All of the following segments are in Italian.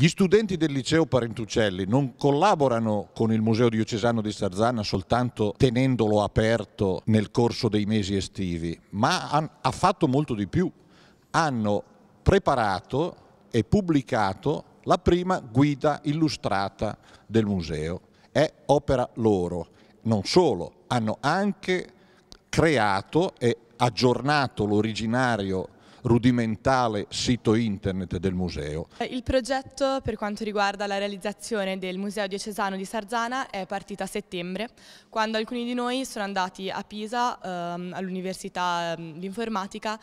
Gli studenti del liceo Parentucelli non collaborano con il Museo Diocesano di Sarzana soltanto tenendolo aperto nel corso dei mesi estivi, ma ha fatto molto di più. Hanno preparato e pubblicato la prima guida illustrata del museo. È opera loro. Non solo, hanno anche creato e aggiornato l'originario rudimentale sito internet del museo. Eh, il progetto per quanto riguarda la realizzazione del Museo Diocesano di Sarzana è partito a settembre, quando alcuni di noi sono andati a Pisa, ehm, all'Università ehm, di Informatica,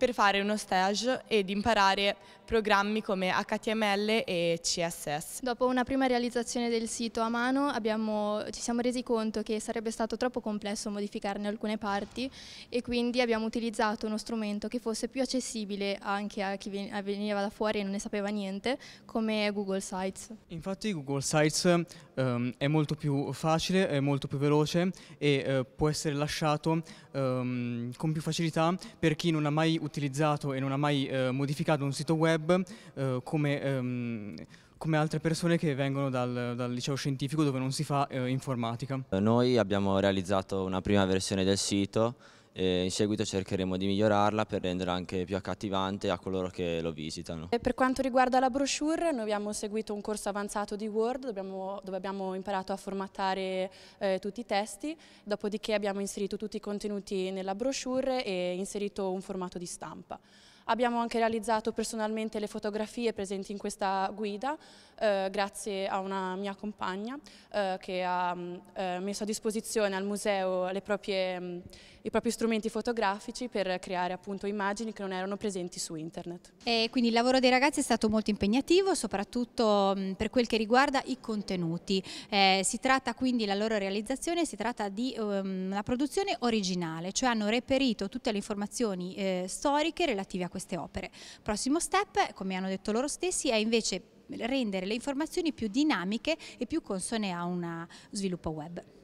per fare uno stage ed imparare programmi come HTML e CSS. Dopo una prima realizzazione del sito a mano abbiamo, ci siamo resi conto che sarebbe stato troppo complesso modificarne alcune parti e quindi abbiamo utilizzato uno strumento che fosse più accessibile accessibile anche a chi veniva da fuori e non ne sapeva niente, come Google Sites. Infatti Google Sites um, è molto più facile, è molto più veloce e uh, può essere lasciato um, con più facilità per chi non ha mai utilizzato e non ha mai uh, modificato un sito web uh, come... Um, come altre persone che vengono dal, dal, liceo scientifico dove non si fa eh, informatica. Noi abbiamo realizzato una prima versione del sito e in seguito cercheremo di migliorarla per renderla anche più accattivante a coloro che lo visitano. E per quanto riguarda la brochure, noi abbiamo seguito un corso avanzato di Word dobbiamo, dove abbiamo imparato a formattare eh, tutti i testi, dopodiché abbiamo inserito tutti i contenuti nella brochure e inserito un formato di stampa. Abbiamo anche realizzato personalmente le fotografie presenti in questa guida, eh, grazie a una mia compagna eh, che ha mm, eh, messo a disposizione al museo proprie, mm, i propri strumenti fotografici per creare appunto immagini che non erano presenti su internet. E quindi il lavoro dei ragazzi è stato molto impegnativo, soprattutto mm, per quel che riguarda i contenuti. Eh, si tratta quindi la loro realizzazione, si tratta di um, una produzione originale, cioè hanno reperito tutte le informazioni eh, storiche relative a questo queste opere. Prossimo step, come hanno detto loro stessi, è invece rendere le informazioni più dinamiche e più consone a un sviluppo web.